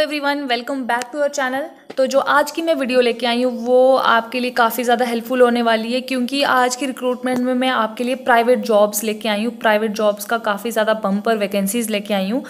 everyone welcome back to our channel तो जो आज की मैं वीडियो लेके आई हूँ वो आपके लिए काफ़ी ज़्यादा हेल्पफुल होने वाली है क्योंकि आज की रिक्रूटमेंट में मैं आपके लिए प्राइवेट जॉब्स लेके आई हूँ प्राइवेट जॉब्स का काफ़ी ज़्यादा बम्पर वैकेंसीज़ लेके आई हूँ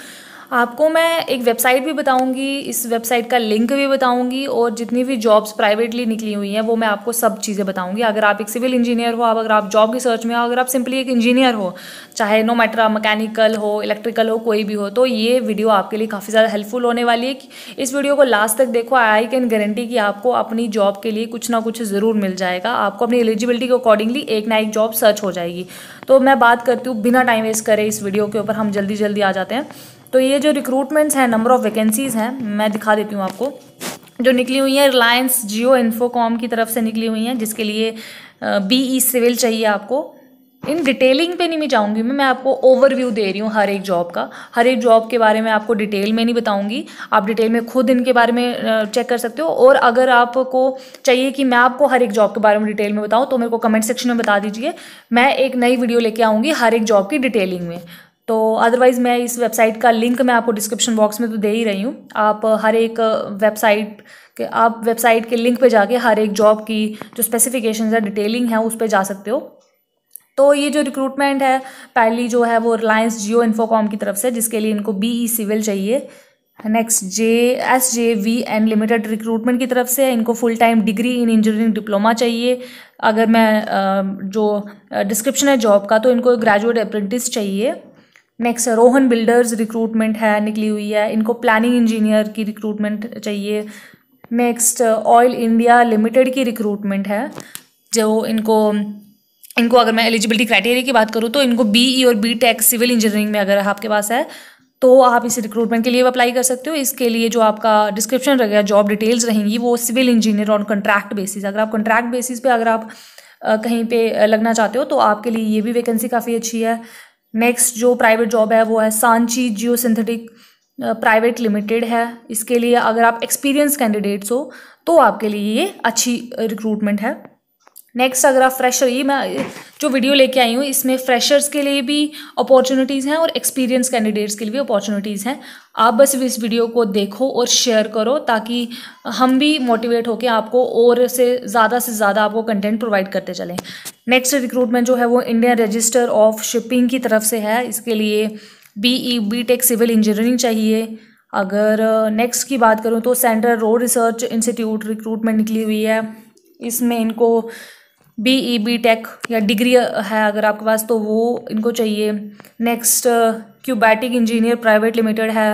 आपको मैं एक वेबसाइट भी बताऊंगी इस वेबसाइट का लिंक भी बताऊंगी और जितनी भी जॉब्स प्राइवेटली निकली हुई हैं वो मैं आपको सब चीज़ें बताऊंगी अगर आप एक सिविल इंजीनियर हो आप अगर आप जॉब की सर्च में हो अगर आप सिंपली एक इंजीनियर हो चाहे नो मैटर मैकेनिकल हो इलेक्ट्रिकल हो कोई भी हो तो ये वीडियो आपके लिए काफ़ी ज़्यादा हेल्पफुल होने वाली है इस वीडियो को लास्ट तक देखो आई कैन गारंटी कि आपको अपनी जॉब के लिए कुछ ना कुछ ज़रूर मिल जाएगा आपको अपनी एलिजिबिलिटी के अकॉर्डिंगली एक ना एक जॉब सर्च हो जाएगी तो मैं बात करती हूँ बिना टाइम वेस्ट करे इस वीडियो के ऊपर हम जल्दी जल्दी आ जाते हैं तो ये जो रिक्रूटमेंट्स हैं नंबर ऑफ़ वैकेंसीज़ हैं मैं दिखा देती हूँ आपको जो निकली हुई हैं रिलायंस जियो इन्फोकॉम की तरफ से निकली हुई हैं जिसके लिए बी ई सिविल चाहिए आपको इन डिटेलिंग पे नहीं मैं जाऊँगी मैं मैं आपको ओवरव्यू दे रही हूँ हर एक जॉब का हर एक जॉब के बारे में आपको डिटेल में नहीं बताऊँगी आप डिटेल में खुद इनके बारे में चेक कर सकते हो और अगर आपको चाहिए कि मैं आपको हर एक जॉब के बारे में डिटेल में बताऊँ तो मेरे को कमेंट सेक्शन में बता दीजिए मैं एक नई वीडियो लेके आऊँगी हर एक जॉब की डिटेलिंग में तो अदरवाइज़ मैं इस वेबसाइट का लिंक मैं आपको डिस्क्रिप्शन बॉक्स में तो दे ही रही हूँ आप हर एक वेबसाइट uh, के आप वेबसाइट के लिंक पे जाके हर एक जॉब की जो स्पेसिफिकेशन है डिटेलिंग है उस पर जा सकते हो तो ये जो रिक्रूटमेंट है पहली जो है वो रिलायंस जियो इन्फोकॉम की तरफ से जिसके लिए इनको बी ई सिविल चाहिए next J S J V N limited recruitment की तरफ से इनको full time degree in engineering diploma चाहिए अगर मैं uh, जो डिस्क्रिप्शन uh, है जॉब का तो इनको ग्रेजुएट अप्रेंटिस चाहिए नेक्स्ट रोहन बिल्डर्स रिक्रूटमेंट है निकली हुई है इनको प्लानिंग इंजीनियर की रिक्रूटमेंट चाहिए नेक्स्ट ऑयल इंडिया लिमिटेड की रिक्रूटमेंट है जो इनको इनको अगर मैं एलिजिबिलिटी क्राइटेरिया की बात करूँ तो इनको बीई e और बी टेक सिविल इंजीनियरिंग में अगर आपके पास है तो आप इस रिक्रूटमेंट के लिए अप्लाई कर सकते हो इसके लिए जो आपका डिस्क्रिप्शन रहेगा जॉब डिटेल्स रहेंगी वो civil engineer on contract basis अगर आप कॉन्ट्रैक्ट बेसिस पे अगर आप कहीं पे लगना चाहते हो तो आपके लिए ये भी वैकेंसी काफ़ी अच्छी है नेक्स्ट जो प्राइवेट जॉब है वो है Sanchi geo synthetic private limited है इसके लिए अगर आप एक्सपीरियंस कैंडिडेट्स हो तो आपके लिए ये अच्छी रिक्रूटमेंट है नेक्स्ट अगर आप फ्रेशर ये मैं जो वीडियो लेके आई हूँ इसमें फ्रेशर्स के लिए भी अपॉर्चुनिटीज़ हैं और एक्सपीरियंस कैंडिडेट्स के लिए भी अपॉर्चुनिटीज़ हैं आप बस इस वीडियो को देखो और शेयर करो ताकि हम भी मोटिवेट होकर आपको और से ज़्यादा से ज़्यादा आपको कंटेंट प्रोवाइड करते चलें नेक्स्ट रिक्रूटमेंट जो है वो इंडियन रजिस्टर ऑफ शिपिंग की तरफ से है इसके लिए B E B tech civil engineering चाहिए अगर नेक्स्ट की बात करूँ तो Central Road Research Institute recruitment निकली हुई है इसमें इनको बी ई बी टेक या डिग्री है अगर आपके पास तो वो इनको चाहिए नेक्स्ट क्यूबैटिक इंजीनियर प्राइवेट लिमिटेड है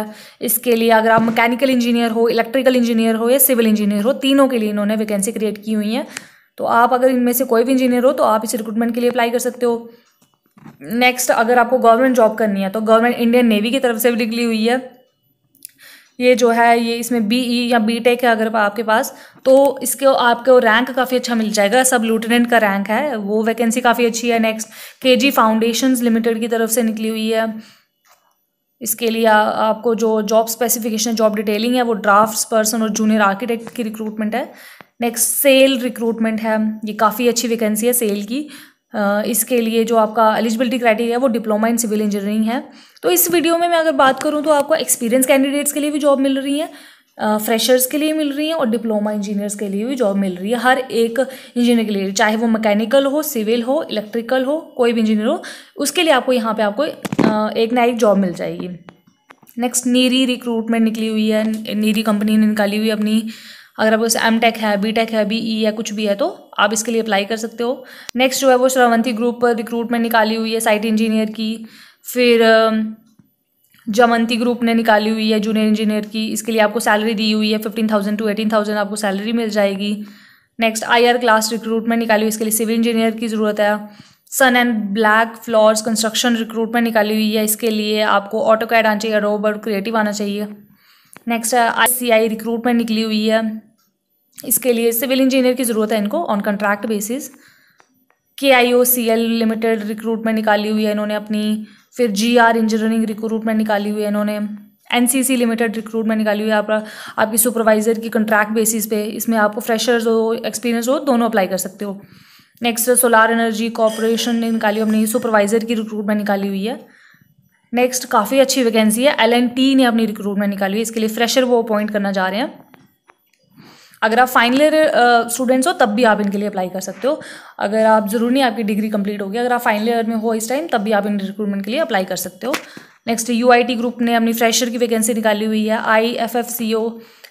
इसके लिए अगर आप मैकेनिकल इंजीनियर हो इलेक्ट्रिकल इंजीनियर हो या सिविल इंजीनियर हो तीनों के लिए इन्होंने वैकेंसी क्रिएट की हुई है तो आप अगर इनमें से कोई भी इंजीनियर हो तो आप इस रिक्रूटमेंट के लिए अप्लाई कर सकते हो नेक्स्ट अगर आपको गवर्नमेंट जॉब करनी है तो गवर्नमेंट इंडियन नेवी की तरफ से भी निकली हुई है ये जो है ये इसमें बी ई e या बी टेक है अगर आपके पास तो इसके आपको रैंक काफ़ी अच्छा मिल जाएगा सब लूटनेंट का रैंक है वो वैकेंसी काफ़ी अच्छी है नेक्स्ट के जी फाउंडेशन लिमिटेड की तरफ से निकली हुई है इसके लिए आ, आपको जो जॉब स्पेसिफिकेशन जॉब डिटेलिंग है वो ड्राफ्ट पर्सन और जूनियर आर्किटेक्ट की रिक्रूटमेंट है नेक्स्ट सेल रिक्रूटमेंट है ये काफ़ी अच्छी वैकेंसी है सेल की इसके लिए जो आपका एलिजिबिलिटी क्राइटेरिया है वो डिप्लोमा इन सिविल इंजीनियरिंग है तो इस वीडियो में मैं अगर बात करूँ तो आपको एक्सपीरियंस कैंडिडेट्स के लिए भी जॉब मिल रही है फ्रेशर्स के लिए मिल रही है और डिप्लोमा इंजीनियर्स के लिए भी जॉब मिल रही है हर एक इंजीनियर के लिए चाहे वो मैकेनिकल हो सिविल हो इलेक्ट्रिकल हो कोई भी इंजीनियर हो उसके लिए आपको यहाँ पे आपको एक ना एक जॉब मिल जाएगी नेक्स्ट नीरी रिक्रूटमेंट निकली हुई है नीरी कंपनी ने निकाली हुई अपनी अगर आप एम टेक है बी टेक है बी ई e है कुछ भी है तो आप इसके लिए अप्लाई कर सकते हो नेक्स्ट जो है वो श्रावंती ग्रुप पर रिक्रूटमेंट निकाली हुई है साइट इंजीनियर की फिर जमंती ग्रुप ने निकाली हुई है जूनियर इंजीनियर की इसके लिए आपको सैलरी दी हुई है fifteen thousand to eighteen thousand आपको सैलरी मिल जाएगी नेक्स्ट आईआर क्लास रिक्रूटमेंट निकाली हुई इसके लिए सिविल इंजीनियर की ज़रूरत है sun and black floors construction recruitment निकाली हुई है इसके लिए आपको ऑटो कैड आना चाहिए रोबर क्रिएटिव आना चाहिए नेक्स्ट है आई रिक्रूटमेंट निकली हुई है इसके लिए सिविल इंजीनियर की ज़रूरत है इनको ऑन कॉन्ट्रैक्ट बेसिस के I O C L limited recruitment निकाली हुई है इन्होंने अपनी फिर जी आर इंजीनियरिंग रिक्रूटमेंट निकाली हुई है इन्होंने N C C limited recruitment निकाली हुई है आप आपकी सुपरवाइज़र की कंट्रैक्ट बेसिस पे इसमें आपको फ्रेशर्स हो एक्सपीरियंस हो दोनों अप्लाई कर सकते हो नेक्स्ट सोलार एनर्जी कॉरपोरेशन ने निकाली अपनी सुपरवाइज़र की रिक्रूटमेंट निकाली हुई है नेक्स्ट काफ़ी अच्छी वैकेंसी है एल एन टी ने अपनी रिक्रूटमेंट निकाली हुई है इसके लिए फ्रेशर वो अपॉइंट करना चाह रहे हैं अगर आप फाइनल ईयर स्टूडेंट्स हो तब भी आप इनके लिए अप्लाई कर सकते हो अगर आप ज़रूरी नहीं आपकी डिग्री कंप्लीट होगी अगर आप फाइनल ईयर में हो इस टाइम तब भी आप इन रिक्रूटमेंट के लिए अप्लाई कर सकते हो नेक्स्ट यू ग्रुप ने अपनी फ्रेशर की वैकेंसी निकाली हुई है I F F C O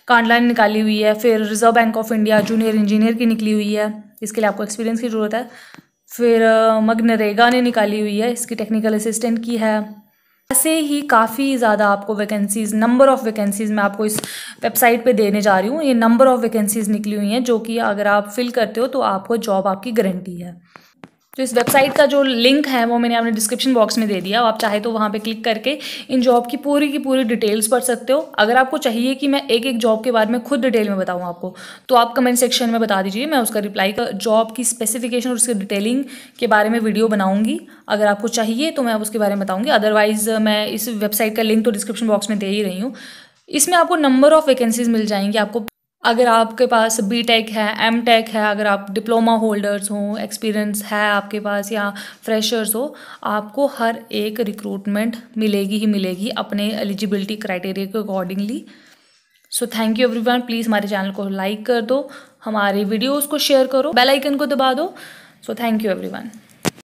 Kandla ने निकाली हुई है फिर Reserve Bank of India junior engineer की निकली हुई है इसके लिए आपको एक्सपीरियंस की ज़रूरत है फिर मग नरेगा ने निकाली हुई है इसकी टेक्निकल असिस्टेंट की है ऐसे ही काफ़ी ज़्यादा आपको वैकेंसीज़ नंबर ऑफ़ वैकेंसीज़ मैं आपको इस वेबसाइट पे देने जा रही हूँ ये नंबर ऑफ़ वैकेंसीज़ निकली हुई हैं जो कि अगर आप फिल करते हो तो आपको जॉब आपकी गारंटी है तो इस वेबसाइट का जो लिंक है वो मैंने आपने डिस्क्रिप्शन बॉक्स में दे दिया आप चाहे तो वहाँ पे क्लिक करके इन जॉब की पूरी की पूरी डिटेल्स पढ़ सकते हो अगर आपको चाहिए कि मैं एक एक जॉब के बारे में खुद डिटेल में बताऊँ आपको तो आप कमेंट सेक्शन में बता दीजिए मैं उसका रिप्लाई का जॉब की स्पेसिफिकेशन और उसकी डिटेलिंग के बारे में वीडियो बनाऊँगी अगर आपको चाहिए तो मैं उसके बारे में बताऊँगी अदरवाइज़ मैं इस वेबसाइट का लिंक तो डिस्क्रिप्शन बॉक्स में दे ही रही हूँ इसमें आपको नंबर ऑफ़ वैकेंसीज़ मिल जाएंगी आपको अगर आपके पास बी टेक है एम टेक है अगर आप डिप्लोमा होल्डर्स हों एक्सपीरियंस है आपके पास या फ्रेशर्स हो आपको हर एक रिक्रूटमेंट मिलेगी ही मिलेगी अपने एलिजिबिलिटी क्राइटेरिया के accordingly so thank you everyone please हमारे चैनल को लाइक कर दो हमारे वीडियोज़ को शेयर करो बेल आइकन को दबा दो सो थैंक यू एवरीवन